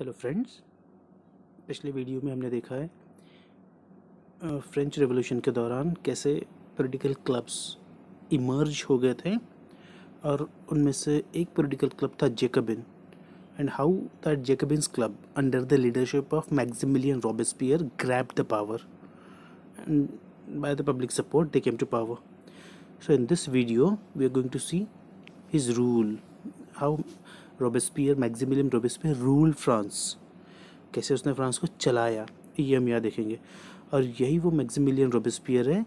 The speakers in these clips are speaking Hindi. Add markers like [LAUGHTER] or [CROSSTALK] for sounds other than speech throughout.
हेलो फ्रेंड्स पिछले वीडियो में हमने देखा है फ्रेंच रेवोल्यूशन के दौरान कैसे पोलिटिकल क्लब्स इमर्ज हो गए थे और उनमें से एक पोलिटिकल क्लब था Jacobin and how that Jacobin club under the leadership of Maximilien Robespierre grab the power and by the public support they came to power so in this video we are going to see his rule how Robespierre Maximilien Robespierre rule France कैसे उसने फ्रांस को चलाया ये हम यहाँ देखेंगे और यही वो मैग्जिमिलियन रोबेस्पियर है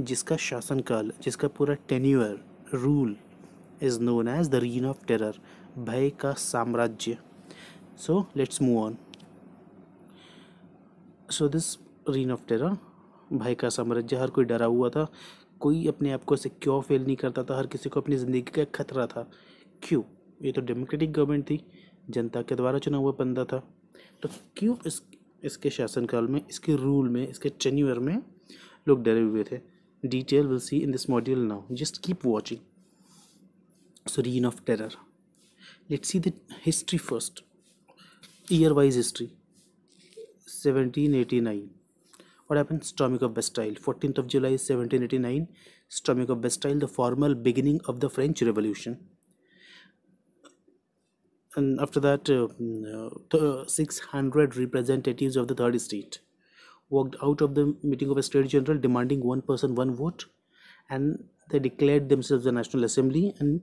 जिसका शासनकाल जिसका पूरा tenure rule is known as the reign of terror भय का साम्राज्य so let's move on so this reign of terror भय का साम्राज्य हर कोई डरा हुआ था कोई अपने आप को सिक्योर फील नहीं करता था हर किसी को अपनी ज़िंदगी का खतरा था क्यों ये तो डेमोक्रेटिक गवर्नमेंट थी जनता के द्वारा चुना हुआ बंदा था तो क्यों इस इसके शासनकाल में इसके रूल में इसके चन्यूअर में लोग डरे हुए थे detail will see in this module now just keep watching reign of terror let see history first year wise history seventeen eighty nine और upon storming of Bastille fourteen of July seventeen eighty nine storming of Bastille the formal beginning of the French revolution and after that uh, mm, uh, uh 600 representatives of the third state walked out of the meeting of a state general demanding one person one vote and they declared themselves the national assembly and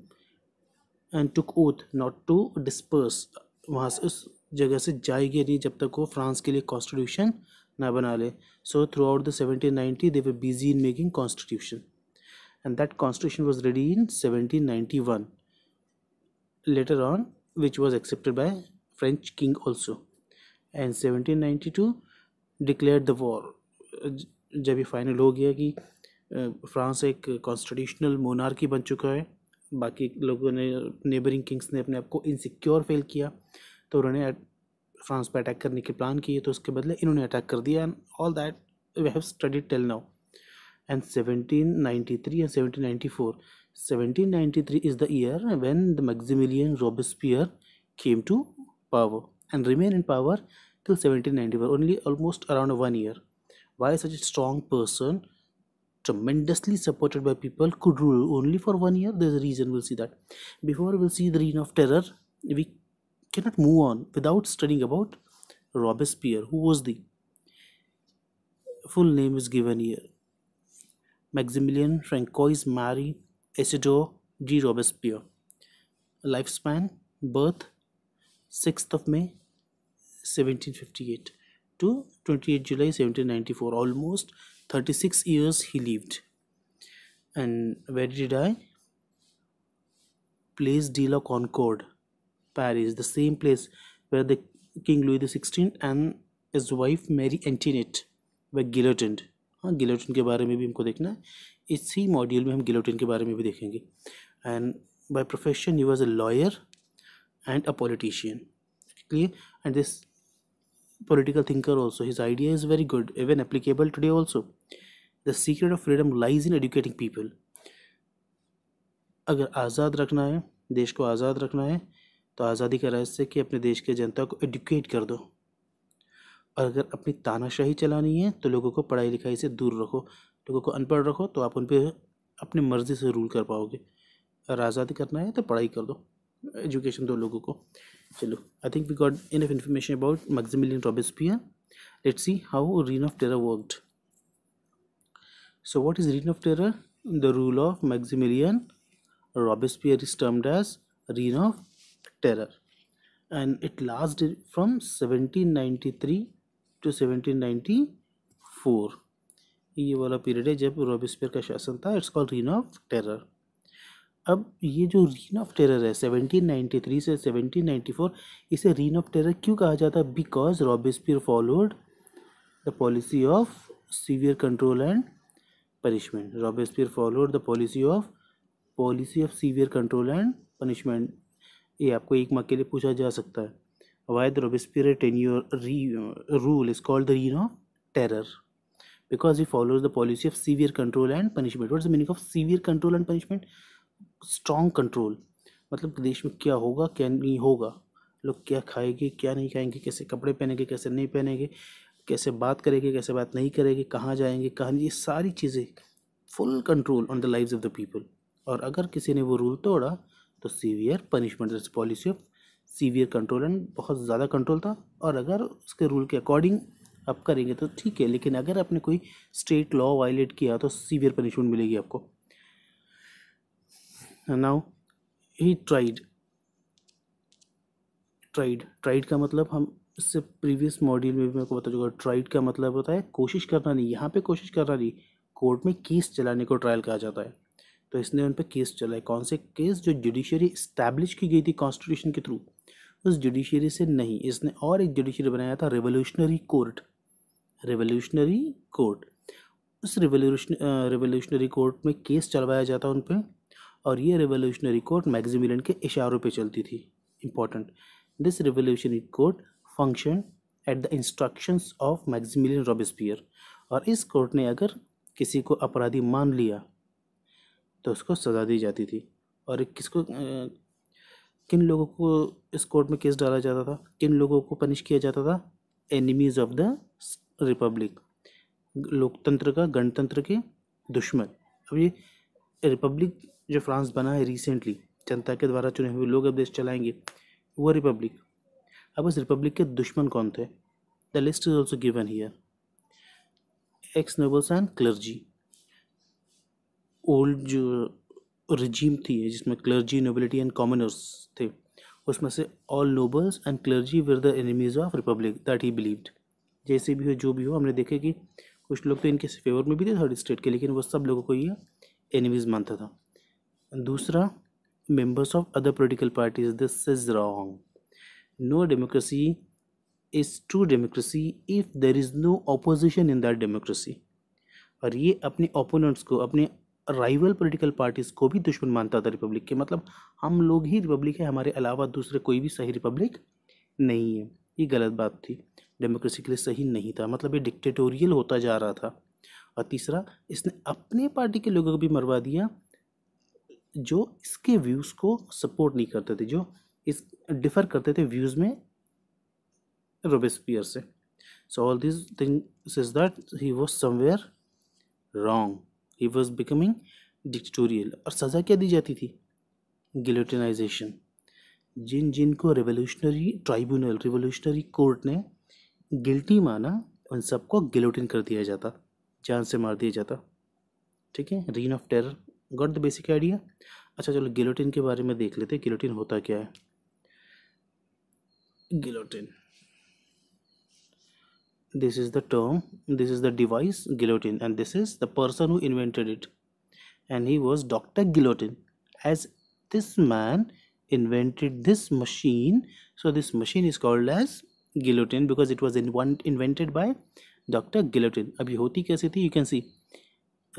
and took oath not to disperse uh, वहाँ से उस जगह से जाएगी नहीं जब तक वो फ्रांस के लिए कॉन्स्टिट्यूशन ना बना ले so throughout the seventeen ninety they busy in making constitution and that constitution was ready in seventeen ninety one later on which was accepted by French king also. And to declared the war. Uh, जब ये फाइनल हो गया कि फ्रांस uh, एक कॉन्स्टिट्यूशनल मोनार्की बन चुका है बाकी लोगों ने नेबरिंग किंग्स ने अपने आप को इनसिक्योर फील किया तो उन्होंने फ्रांस पर अटैक करने के प्लान किए तो उसके बदले इन्होंने अटैक कर दिया and all that we have studied till now and seventeen ninety three and seventeen ninety four 1793 is the year when the Maximilian Robespierre came to power and remained in power till 1791, only almost around one year. Why such a strong person, tremendously supported by people, could rule only for one year? There's a reason, we'll see that. Before we'll see the reign of terror, we cannot move on without studying about Robespierre. Who was the full name is given here? Maximilian Francois Marie Isidore G. Robespierre. Lifespan birth 6th of May 1758 to 28 July 1794. Almost 36 years he lived. And where did he die? Place de la Concorde, Paris, the same place where the King Louis XVI and his wife Mary Antoinette were guillotined. हाँ गिलोटिन के बारे में भी हमको देखना है इसी मॉड्यूल में हम गिलोटिन के बारे में भी देखेंगे and by profession you was a lawyer and a politician clear and this political thinker also his idea is very good even applicable today also the secret of freedom lies in educating people अगर आज़ाद रखना है देश को आज़ाद रखना है तो आज़ादी का रहस्य कि अपने देश के जनता को एडुकेट कर दो और अगर अपनी तानाशाही चलानी है तो लोगों को पढ़ाई लिखाई से दूर रखो लोगों को अनपढ़ रखो तो आप उन पर अपनी मर्ज़ी से रूल कर पाओगे अगर आज़ादी करना है तो पढ़ाई कर दो एजुकेशन दो लोगों को चलो I think we got enough information about Maximilien Robespierre let's see how reign of terror worked so what is reign of terror the rule of is robespierre is reign of terror and it last from lasted ninety three to seventeen ninety four ये वाला पीरियड है जब रॉबिस्पेयर का शासन था it's called reign of terror अब ये जो रीन ऑफ टेरर है 1793 से 1794 इसे रीन ऑफ टेरर क्यों कहा जाता है because Robespierre followed the policy of severe control and punishment Robespierre followed the policy of policy of severe control and punishment ये आपको एक मार्क के लिए पूछा जा सकता है why the Robespierre tenure rule is called the reign of terror because he follows the policy of severe control and punishment what is the meaning of severe control and punishment strong control मतलब देश में क्या होगा क्या नहीं होगा लोग क्या खाएंगे क्या नहीं खाएंगे कैसे कपड़े पहनेंगे कैसे नहीं पहनेंगे कैसे बात करेंगे कैसे बात नहीं करेंगे कहाँ जाएंगे कहाँ ये सारी चीज़ें full control on the lives of the people और अगर किसी ने वो रूल तोड़ा तो severe punishment policy of severe control and बहुत ज़्यादा कंट्रोल था और अगर उसके रूल के अकॉर्डिंग आप करेंगे तो ठीक है लेकिन अगर आपने कोई स्टेट लॉ वायलेट किया तो सीवियर पनिशमेंट मिलेगी आपको now he tried tried tried का मतलब हम इससे प्रीवियस मॉड्यूल में भी मेरे को बता चुका ट्राइड का मतलब होता है कोशिश करना नहीं यहाँ पे कोशिश करना नहीं कोर्ट में केस चलाने को ट्रायल कहा जाता है तो इसने उन पर केस चलाए कौन से केस जो जुडिशरी इस्टेब्लिश की गई थी कॉन्स्टिट्यूशन के थ्रू उस जुडिशरी से नहीं इसने और एक जुडिशरी बनाया था रेवोल्यूशनरी कोर्ट रेवोल्यूशनरी कोर्ट उस रिवोल्यूशन रिवोल्यूशनरी कोर्ट में केस चलवाया जाता उन पर और ये रेवोल्यूशनरी कोर्ट मैगजीमिलन के इशारों पे चलती थी important this revolutionary court function at the instructions of Maximilien Robespierre और इस कोर्ट ने अगर किसी को अपराधी मान लिया तो उसको सज़ा दी जाती थी और किसको किन लोगों को इस कोर्ट में केस डाला जाता था किन लोगों को पनिश किया जाता था एनिमीज़ ऑफ द रिपब्लिक लोकतंत्र का गणतंत्र के दुश्मन अब ये रिपब्लिक जो फ्रांस बना है रिसेंटली जनता के द्वारा चुने हुए लोग अब देश चलाएंगे वो रिपब्लिक अब इस रिपब्लिक के दुश्मन कौन थे the list is also given here ex nobles and clergy old जो रजीम थी जिसमें क्लर्जी नोबिलिटी एंड कॉमनर्स थे उसमें से all nobles and clergy were the enemies of republic that he believed जैसे भी हो जो भी हो हमने देखे कि कुछ लोग तो इनके फेवर में भी थे थर्ड स्टेट के लेकिन वो सब लोगों को ये एनिमीज़ मानता था दूसरा members of other political parties this is wrong no democracy is true democracy if there is no opposition in that democracy और ये अपने ओपोनेंट्स को अपने राइवल पॉलिटिकल पार्टीज़ को भी दुश्मन मानता था रिपब्लिक के मतलब हम लोग ही रिपब्लिक है हमारे अलावा दूसरे कोई भी सही रिपब्लिक नहीं है ये गलत बात थी डेमोक्रेसी के लिए सही नहीं था मतलब ये डिक्टेटोरियल होता जा रहा था और तीसरा इसने अपने पार्टी के लोगों को भी मरवा दिया जो इसके व्यूज़ को सपोर्ट नहीं करते थे जो इस डिफ़र करते थे व्यूज़ में रोबेस्पियर से so all this thing is that he was somewhere wrong he was becoming dictatorial और सज़ा क्या दी जाती थी गिलोटिनाइजेशन जिन जिन को रेवोल्यूशनरी ट्राइब्यूनल रिवोल्यूशनरी कोर्ट ने गिल्टी माना उन सबको गिलोटिन कर दिया जाता जान से मार दिया जाता ठीक है reign of terror got the basic idea अच्छा चलो गिलोटिन के बारे में देख लेते गिलोटिन होता क्या है guillotine this is the term this is the device guillotine and this is the person who invented it and he was dr guillotine as this man invented this machine so this machine is called as guillotine because it was in one invented by dr guillotine ab hoti kaisi thi you can see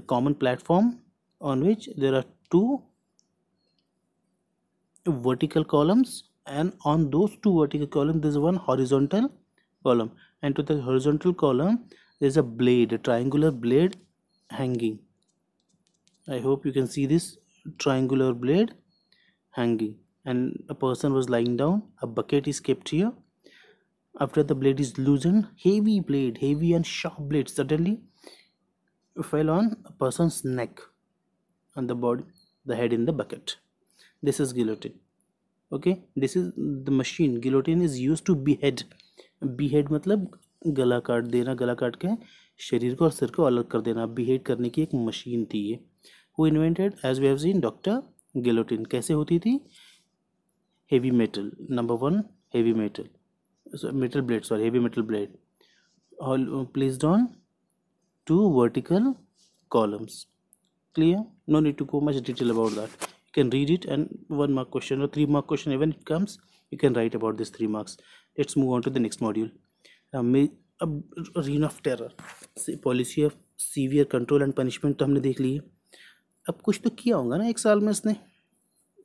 a common platform on which there are two vertical columns and on those two vertical columns there is one horizontal column and to the horizontal column there's a blade a triangular blade hanging I hope you can see this triangular blade hanging and a person was lying down a bucket is kept here after the blade is loosened heavy blade heavy and sharp blade suddenly fell on a person's neck and the body the head in the bucket this is guillotine okay this is the machine guillotine is used to behead B behead मतलब गला काट देना गला काट के शरीर को और सिर को अलग कर देना बी बीहेड करने की एक मशीन थी ये वो invented as we've seen doctor Guillotin कैसे होती थी heavy metal number one heavy metal metal blade sorry heavy metal blade all placed on two vertical columns clear no need to go much detail about that you can read it and one mark question और three mark question even it comes you can write about this three marks let's move on to the next module अब reign of terror policy of severe control and punishment तो हमने देख ली है अब कुछ तो किया होगा ना एक साल में इसने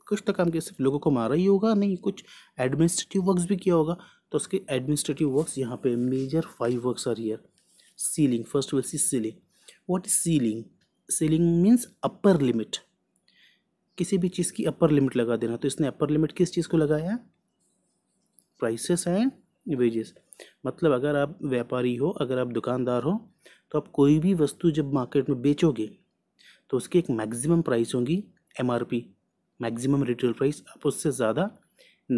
कुछ तो काम किया सिर्फ लोगों को मारा ही होगा नहीं कुछ एडमिनिस्ट्रेटिव वर्क्स भी किया होगा तो उसके एडमिनिस्ट्रेटिव वर्क्स यहाँ पे major five works are here ceiling first will see ceiling what is ceiling ceiling means upper limit किसी भी चीज़ की अपर लिमिट लगा देना तो इसने अपर लिमिट किस चीज़ को लगाया प्राइसेस एंड वेजेस मतलब अगर आप व्यापारी हो अगर आप दुकानदार हो तो आप कोई भी वस्तु जब मार्केट में बेचोगे तो उसकी एक मैक्सिमम प्राइस होगी M R P maximum retail price आप उससे ज़्यादा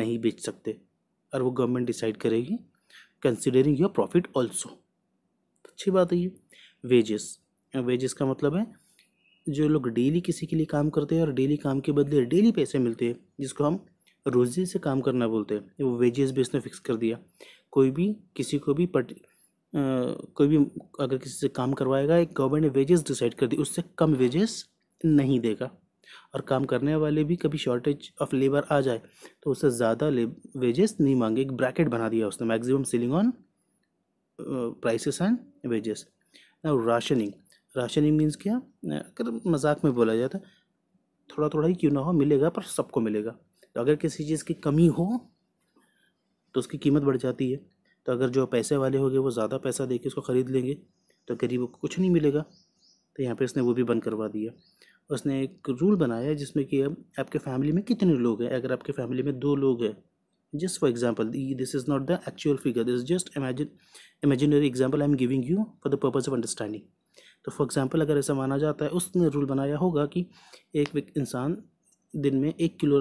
नहीं बेच सकते और वो गवर्नमेंट डिसाइड करेगी कंसिडरिंग योर प्रॉफिट ऑल्सो अच्छी बात है ये वेजेस वेजेस का मतलब है जो लोग डेली किसी के लिए काम करते हैं और डेली काम के बदले डेली पैसे मिलते हैं जिसको हम रोजे से काम करना बोलते हैं वो वेजेस भी इसने फिक्स कर दिया कोई भी किसी को भी पट आ, कोई भी अगर किसी से काम करवाएगा एक गवर्नमेंट ने वेजेस डिसाइड कर दी उससे कम वेजेस नहीं देगा और काम करने वाले भी कभी शॉर्टेज ऑफ लेबर आ जाए तो उससे ज़्यादा वेजेस नहीं मांगे एक ब्रैकेट बना दिया उसने maximum ceiling on prices and wages rationing rationing means क्या अगर मजाक में बोला जाता तो थोड़ा थोड़ा ही क्यों ना हो मिलेगा पर सबको मिलेगा तो अगर किसी चीज़ की कमी हो तो उसकी कीमत बढ़ जाती है तो अगर जो पैसे वाले होंगे वो ज़्यादा पैसा दे के उसको ख़रीद लेंगे तो गरीबों को कुछ नहीं मिलेगा तो यहाँ पे उसने वो भी बंद करवा दिया उसने एक रूल बनाया जिसमें कि अब आपके फैमिली में कितने लोग हैं अगर आपके फैमिली में दो लोग हैं just for example this is not the actual figure this just imagine imaginary example I am giving you for the purpose of understanding तो फॉर एग्ज़ाम्पल अगर ऐसा माना जाता है उसने रूल बनाया होगा कि एक इंसान दिन में एक किलो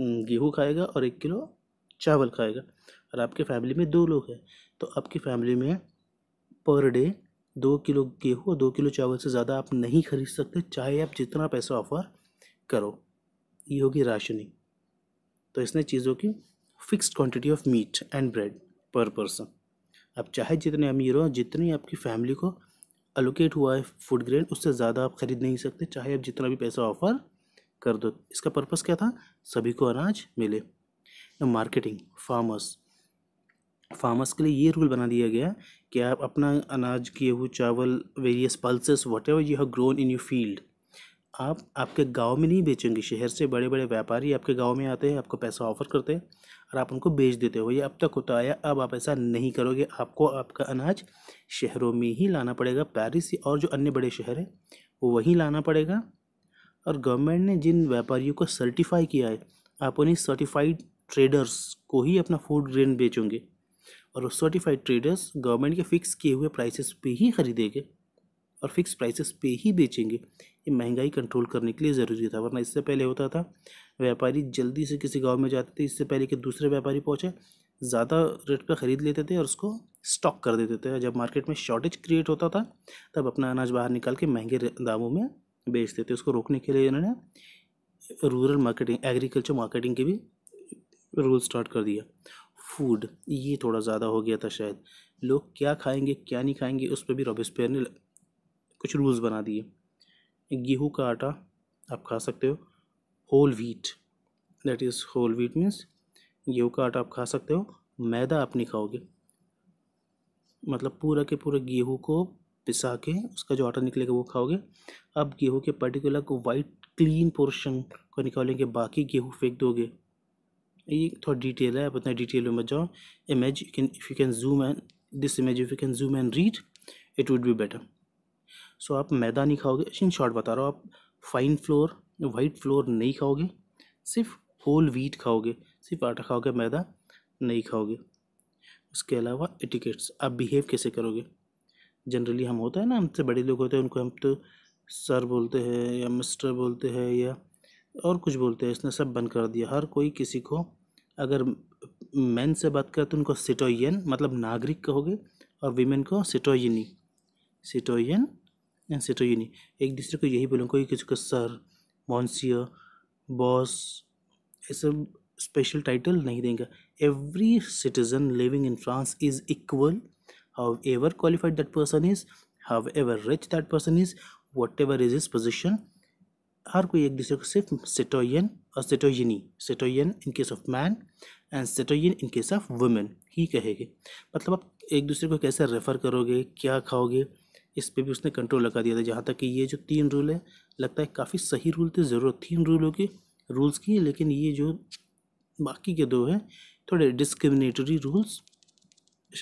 गेहूँ खाएगा और एक किलो चावल खाएगा और आपके फैमिली में दो लोग हैं तो आपकी फैमिली में पर डे दो किलो गेहूँ और दो किलो चावल से ज़्यादा आप नहीं खरीद सकते चाहे आप जितना पैसा ऑफर करो ये होगी राशनिंग तो इसने चीज़ों की fixed quantity of meat and bread per person आप चाहे जितने अमीर हो जितनी आपकी फैमिली को अलोकेट हुआ है फूड ग्रेड उससे ज़्यादा आप ख़रीद नहीं सकते चाहे आप जितना भी पैसा ऑफर कर दो इसका पर्पस क्या था सभी को अनाज मिले मार्केटिंग फार्मर्स फार्मर्स के लिए ये रूल बना दिया गया कि आप अपना अनाज गेहूँ चावल various pulses whatever you have grown in you field आप आपके गांव में नहीं बेचेंगे शहर से बड़े बड़े व्यापारी आपके गांव में आते हैं आपको पैसा ऑफर करते हैं और आप उनको बेच देते हो ये अब तक होता आया अब आप ऐसा नहीं करोगे आपको आपका अनाज शहरों में ही लाना पड़ेगा पैरिस और जो अन्य बड़े शहर हैं वो वहीं लाना पड़ेगा और गवर्नमेंट ने जिन व्यापारियों को सर्टिफाई किया है आप उन्हीं सर्टिफाइड ट्रेडर्स को ही अपना फूड ग्रेन बेचोगे और वो सर्टिफाइड ट्रेडर्स गवर्नमेंट के फिक्स किए हुए प्राइसेस पे ही ख़रीदेंगे और फिक्स प्राइसेस पे ही बेचेंगे ये महंगाई कंट्रोल करने के लिए ज़रूरी था वरना इससे पहले होता था व्यापारी जल्दी से किसी गांव में जाते थे इससे पहले कि दूसरे व्यापारी पहुँचे ज़्यादा रेट पर ख़रीद लेते थे और उसको स्टॉक कर देते थे जब मार्केट में शॉर्टेज क्रिएट होता था तब अपना अनाज बाहर निकाल के महंगे दामों में बेचते थे उसको रोकने के लिए इन्होंने रूरल मार्केटिंग एग्रीकल्चर मार्केटिंग के भी रूल स्टार्ट कर दिया फूड ये थोड़ा ज़्यादा हो गया था शायद लोग क्या खाएंगे क्या नहीं खाएंगे उस पर भी रॉबिस्पेयर ने कुछ रूल्स बना दिए गेहूँ का आटा आप खा सकते हो whole wheat that is whole wheat means गेहूँ का आटा आप खा सकते हो मैदा आप नहीं खाओगे मतलब पूरा के पूरा गेहूँ को पिसा के उसका जो आटा निकलेगा वो खाओगे अब गेहूँ के पर्टिकुलर को वाइट क्लीन पोर्शन को निकालेंगे बाकी गेहूँ फेंक दोगे ये थोड़ा डिटेल है आप इतना डिटेल में मत जाओ image you can if you can zoom and this image if you can zoom and read it would be better so आप मैदा नहीं खाओगे इन शॉर्ट बता रहा हूँ आप फाइन फ्लोर वाइट फ्लोर नहीं खाओगे सिर्फ होल वीट खाओगे सिर्फ आटा खाओगे मैदा नहीं खाओगे उसके अलावा एटिकेट्स आप बिहेव कैसे करोगे जनरली हम होता है ना हमसे बड़े लोग होते हैं उनको हम तो सर बोलते हैं या मिस्टर बोलते हैं या और कुछ बोलते हैं इसने सब बंद कर दिया हर कोई किसी को अगर मैन से बात करें तो उनको सिटोयन मतलब नागरिक कहोगे और वीमेन को सिटोयनी सिटोयन एंड सिटोयनी एक दूसरे को यही बोलूँगा कोई किसी को सर मॉन्सियर बॉस ये सब स्पेशल टाइटल नहीं देंगे every citizen living in France is equal however qualified that person is however rich that person is whatever is his position हर कोई एक दूसरे को सिर्फ सेटोयन और सेटोयनी सेटोयन in case of man and सेटोयन इन केस ऑफ वुमेन ही कहेगी मतलब आप एक दूसरे को कैसे रेफ़र करोगे क्या खाओगे इस पे भी उसने कंट्रोल लगा दिया था जहाँ तक कि ये जो तीन रूल है लगता है काफ़ी सही रूल थे ज़रूरत थी इन रूलों की रूल्स की लेकिन ये जो बाकी के दो हैं थोड़े डिस्क्रिमिनेटरी रूल्स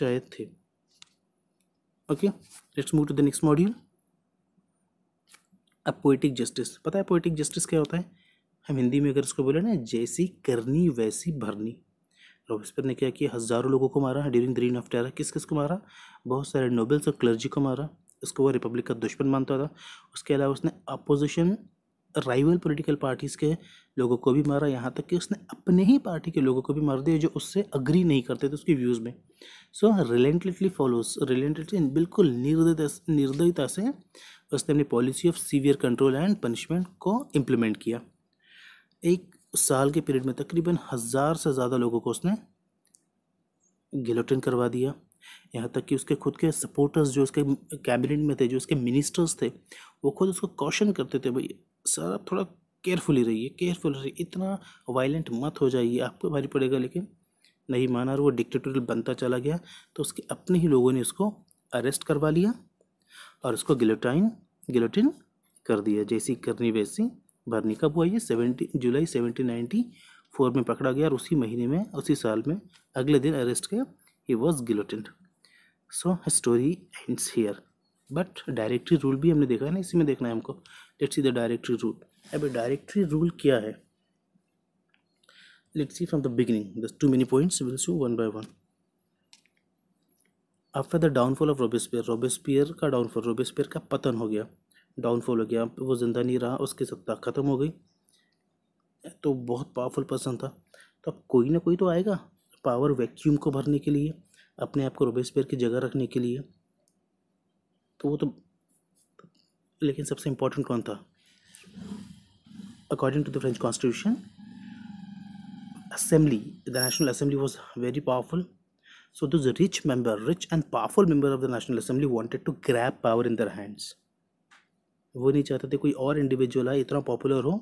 शायद थे okay let's move to the next module अब पोइटिक जस्टिस पता है पोइटिक जस्टिस क्या होता है हम हिंदी में अगर इसको बोले ना जैसी करनी वैसी भरनी रॉबिस्पर ने क्या किया हज़ारों लोगों को मारा during the reign of terror किस किस को मारा बहुत सारे नोबल्स और क्लर्जी को मारा उसको वो रिपब्लिक का दुश्मन मानता था उसके अलावा उसने अपोजिशन राइवल पॉलिटिकल पार्टीज़ के लोगों को भी मारा यहाँ तक कि उसने अपने ही पार्टी के लोगों को भी मार दिया जो उससे अग्री नहीं करते थे उसके व्यूज़ में सो रिलेंटली फॉलोस रिलेंटली बिल्कुल निर्दय निर्दयता से उसने अपनी policy of severe control and punishment को इम्प्लीमेंट किया एक साल के पीरियड में तकरीबन हज़ार से ज़्यादा लोगों को उसने गिलोटिन करवा दिया यहाँ तक कि उसके खुद के सपोर्टर्स जो उसके कैबिनेट में थे जो उसके मिनिस्टर्स थे वो खुद उसको कॉशन करते थे भाई सर आप थोड़ा केयरफुली रहिए केयरफुल रहिए इतना वायलेंट मत हो जाइए आपको भारी पड़ेगा लेकिन नहीं माना और वो डिक्टेटोरियल बनता चला गया तो उसके अपने ही लोगों ने उसको अरेस्ट करवा लिया और उसको गिलोटाइन गिलोटिन कर दिया जैसी करनी वैसी भरनी कब हुआ ये seventy July seventeen ninety four में पकड़ा गया और उसी महीने में उसी साल में अगले दिन अरेस्ट किया he was guillotine so story ends here but directory rule भी हमने देखा है ना इसी में देखना है हमको let's see the directory rule अब डायरेक्टरी रूल क्या है let's see from the beginning the two many points will show one by one after the downfall of Robespierre Robespierre का डाउनफॉल रोबेस्पियर का पतन हो गया डाउनफॉल हो गया वो ज़िंदा नहीं रहा उसकी सत्ता ख़त्म हो गई तो बहुत पावरफुल पर्सन था तो अब कोई ना कोई तो आएगा पावर वैक्यूम को भरने के लिए अपने आप को रोबेस्पियर की जगह रखने के लिए तो वो तो लेकिन सबसे इम्पोर्टेंट कौन था according to the French constitution assembly the national assembly was very powerful so this rich member rich and powerful member of the national assembly wanted to grab power in their hands वो नहीं चाहते थे कोई और इंडिविजुअल आए इतना पॉपुलर हो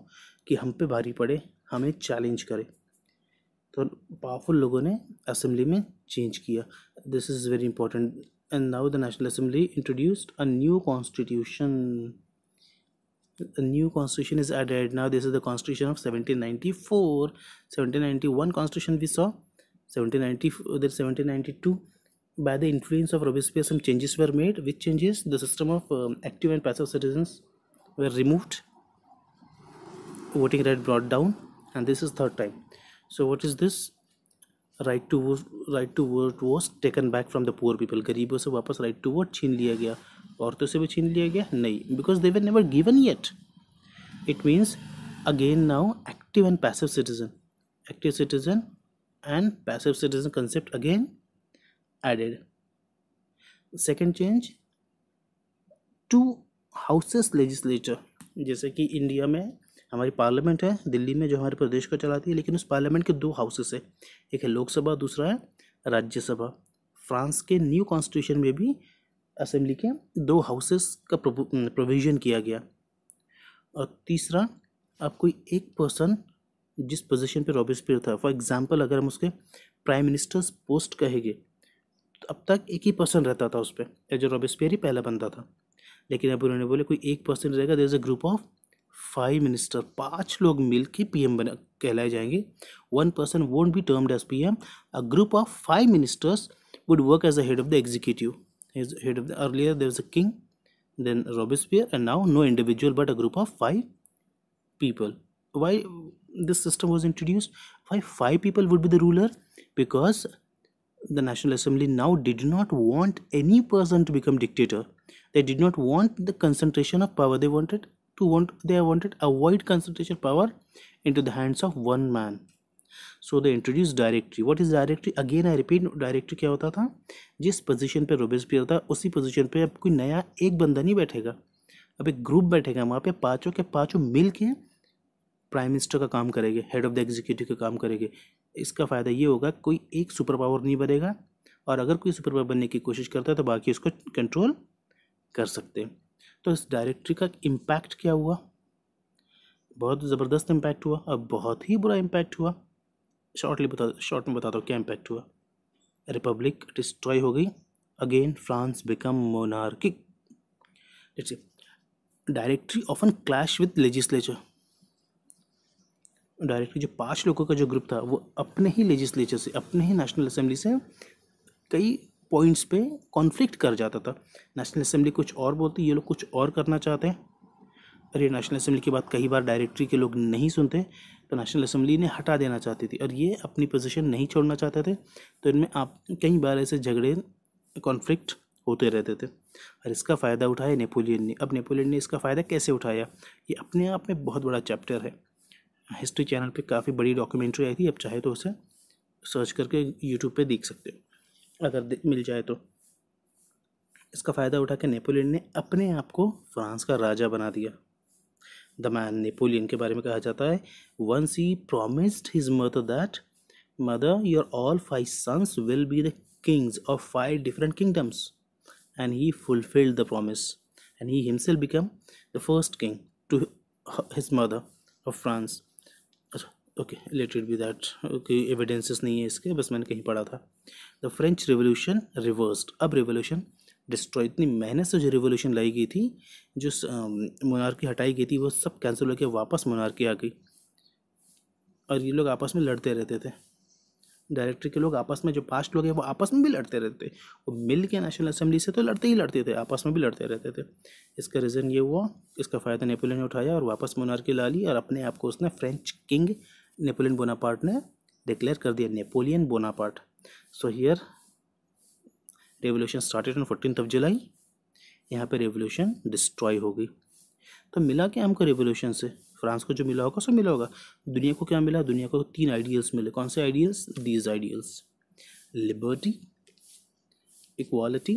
कि हम पे भारी पड़े हमें चैलेंज करे तो पावरफुल लोगों ने असेंबली में चेंज किया this is very important and now the national assembly introduced a new constitution a new constitution is added now this is the constitution of 1794 1791 constitution we saw 1794, uh, then 1792 by the influence of Robespierre some changes were made which changes the system of um, active and passive citizens were removed voting right brought down and this is third time so what is this right to vote right to vote was taken back from the poor people गरीबों से वापस राइट टू वोट छीन लिया गया औरतों से भी छीन लिया गया नहीं because they were never given yet it means again now active and passive citizen active citizen and passive citizen concept again added second change two houses legislature जैसे कि इंडिया में हमारी पार्लियामेंट है दिल्ली में जो हमारे प्रदेश को चलाती है लेकिन उस पार्लियामेंट के दो हाउसेस है एक है लोकसभा दूसरा है राज्यसभा फ्रांस के न्यू कॉन्स्टिट्यूशन में भी असेंबली के दो हाउसेस का प्रोविज़न किया गया और तीसरा अब कोई एक पर्सन जिस पोजीशन पे रॉबिस था फॉर एग्जांपल अगर हम उसके प्राइम मिनिस्टर्स पोस्ट कहेंगे तो अब तक एक ही पर्सन रहता था उस पर जो रॉबिस्पियर ही पहला बनता था लेकिन अब उन्होंने बोले कोई एक पर्सन रहेगा there is a group of five minister पांच लोग मिल के पी एम बना कहलाए जाएंगे one person won't be termed as P M a group of five ministers would work as a of the executive head of the earlier there is a king then Robespierre and now no individual but a group of five people why this system was introduced why five people would be the ruler because the national assembly now did not want any person to become dictator they did not want the concentration of power they wanted to want they wanted a wide concentration power into the hands of one man so they introduce directory what is directory again I repeat directory क्या होता था जिस पोजिशन पर पे पियर था उसी पोजिशन पर अब कोई नया एक बंदा नहीं बैठेगा अब एक ग्रुप बैठेगा वहाँ पे पाँचों के पाँचों मिल के प्राइम मिनिस्टर का काम करेंगे हेड ऑफ द एग्जीक्यूटिव का काम करेंगे इसका फ़ायदा ये होगा कोई एक सुपर पावर नहीं बनेगा और अगर कोई सुपर पावर बनने की कोशिश करता है तो बाकी उसको कंट्रोल कर सकते हैं तो इस डायरेक्टरी का इम्पैक्ट क्या हुआ बहुत ज़बरदस्त इम्पैक्ट हुआ अब बहुत ही बुरा इम्पैक्ट हुआ शॉर्टली बता शॉर्ट में बताता हूँ क्या इम्पैक्ट हुआ रिपब्लिक डिस्ट्रॉय हो गई again France become monarchic directory often clash with legislature directory जो पांच लोगों का जो ग्रुप था वो अपने ही लेजिस्लेचर से अपने ही नेशनल असेंबली से कई पॉइंट्स पे कॉन्फ्लिक्ट कर जाता था नेशनल असेंबली कुछ और बोलती ये लोग कुछ और करना चाहते हैं अरे नेशनल असेंबली की बात कई बार डायरेक्टरी के लोग नहीं सुनते तो नेशनल असेंबली ने हटा देना चाहती थी और ये अपनी पोजीशन नहीं छोड़ना चाहते थे तो इनमें आप कई बार ऐसे झगड़े कॉन्फ्लिक्ट होते रहते थे और इसका फ़ायदा उठाया नेपोलियन ने अब नेपोलियन ने इसका फ़ायदा कैसे उठाया ये अपने आप में बहुत बड़ा चैप्टर है हिस्ट्री चैनल पर काफ़ी बड़ी डॉक्यूमेंट्री आई थी अब चाहे तो उसे सर्च करके यूट्यूब पर देख सकते हो अगर मिल जाए तो इसका फ़ायदा उठा के नेपोलियन ने अपने आप को फ्रांस का राजा बना दिया द मैन नेपोलियन के बारे में कहा जाता है once he promised his mother that mother your all five sons will be the kings of five different kingdoms and he fulfilled the promise and he himself become the first king to his mother of France okay related with that कोई एविडेंसेस नहीं है इसके बस मैंने कहीं पढ़ा था द फ्रेंच रिवोल्यूशन रिवर्स्ड अब रिवोल्यूशन डिस्ट्रॉय इतनी मेहनत से जो रिवोल्यूशन लाई गई थी जो मोनार्की हटाई गई थी वो सब कैंसिल होकर वापस मोनार्की आ गई और ये लोग आपस में लड़ते रहते थे डायरेक्टर के लोग आपस में जो पास्ट लोग हैं वो आपस में भी लड़ते रहते थे वो मिल के नेशनल असेंबली से तो लड़ते ही लड़ते थे आपस में भी लड़ते रहते थे इसका रीज़न ये हुआ इसका फ़ायदा नेपोलियन ने उठाया और वापस मोनार्की ला ली और अपने आप को उसने फ्रेंच किंग नेपोलियन बोनापार्ट ने डिक्लेयर कर दिया Napoleon Bonaparte so here revolution started on fourteen of July यहाँ पे रेवोल्यूशन डिस्ट्रॉय हो गई तो मिला क्या हमको रेवोल्यूशन से फ्रांस को जो मिला होगा सो मिला होगा दुनिया को क्या मिला दुनिया को तीन आइडियल्स मिले कौन से ideals these ideals liberty equality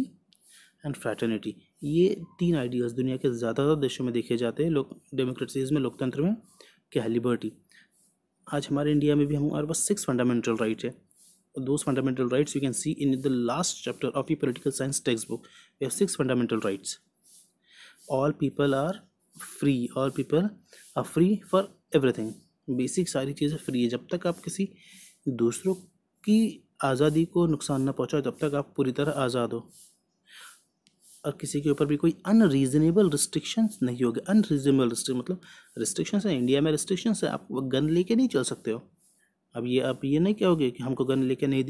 and fraternity ये तीन आइडियल्स दुनिया के ज़्यादातर देशों में देखे जाते हैं लोग डेमोक्रेसीज़ में लोकतंत्र में क्या है लिबर्टी आज हमारे इंडिया में भी हमारे पास सिक्स फंडामेंटल राइट है दो fundamental rights you can see in the last chapter of you political science textbook we have six fundamental rights all people are free all people are free for everything basic सारी चीज़ें फ्री है जब तक आप किसी दूसरों की आज़ादी को नुकसान ना पहुँचाओ तब तक आप पूरी तरह आज़ाद हो और किसी के ऊपर भी कोई अनरीजनेबल रिस्ट्रिक्शंस नहीं होगी अनरीजनेबल रिस्ट्रिक मतलब रिस्ट्रिक्शंस है इंडिया में रिस्ट्रिक्शंस है आप गन लेके नहीं चल सकते हो अब ये आप ये नहीं कहोगे कि हमको गन लेके नहीं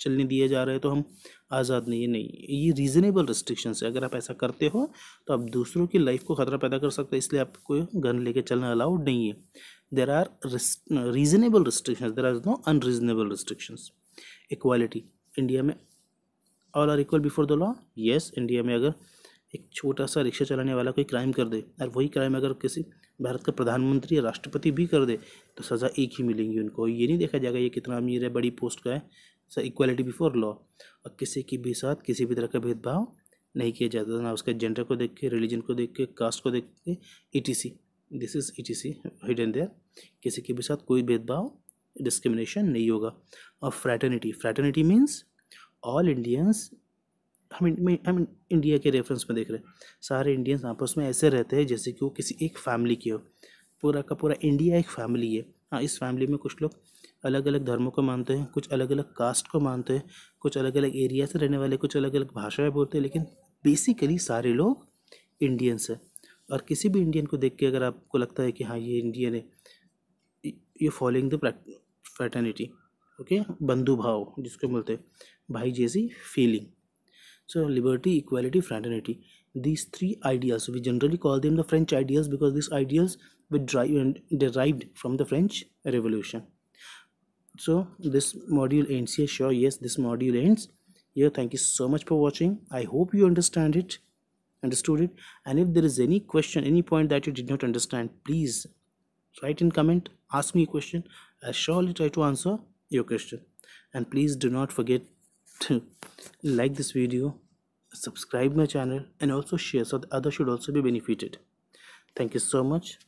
चलने दिए जा रहे तो हम आज़ाद नहीं ये नहीं ये रीज़नेबल रिस्ट्रिक्शंस है अगर आप ऐसा करते हो तो आप दूसरों की लाइफ को ख़तरा पैदा कर सकते हो इसलिए आपको गन लेके चलना अलाउड नहीं है there are reasonable restrictions there are no unreasonable restrictions equality India में all are equal before the law yes India में अगर एक छोटा सा रिक्शा चलाने वाला कोई क्राइम कर दे और वही क्राइम अगर किसी भारत का प्रधानमंत्री या राष्ट्रपति भी कर दे तो सज़ा एक ही मिलेंगी उनको ये नहीं देखा जाएगा ये कितना अमीर है बड़ी पोस्ट का है सर इक्वालिटी बिफोर लॉ और किसी के भी साथ किसी भी तरह का भेदभाव नहीं किया जाता ना उसके जेंडर को देख के रिलीजन को देख के कास्ट को देख के E T C this is E T C hid and there किसी के भी साथ कोई भेदभाव डिस्क्रिमिनेशन नहीं होगा और fraternity fraternity means all Indians हम हम इंडिया के रेफरेंस में देख रहे हैं सारे इंडियंस आपस में ऐसे रहते हैं जैसे कि वो किसी एक फैमिली की हो पूरा का पूरा इंडिया एक फैमिली है हाँ इस फैमिली में कुछ लोग अलग अलग धर्मों को मानते हैं कुछ अलग अलग कास्ट को मानते हैं कुछ अलग अलग एरिया से रहने वाले कुछ अलग अलग भाषाएं बोलते हैं लेकिन बेसिकली सारे लोग इंडियंस हैं और किसी भी इंडियन को देख के अगर आपको लगता है कि हाँ ये इंडियन है you following the fraternity okay bandhu bhav जिसको बोलते हैं भाई जैसी feeling so liberty equality fraternity these three ideas we generally call them the french ideas because these ideas were derived from the french revolution so this module ends here sure yes this module ends here thank you so much for watching i hope you understand it understood it and if there is any question any point that you did not understand please write in comment ask me a question i'll surely try to answer your question and please do not forget to [LAUGHS] like this video subscribe my channel and also share so the other should also be benefited thank you so much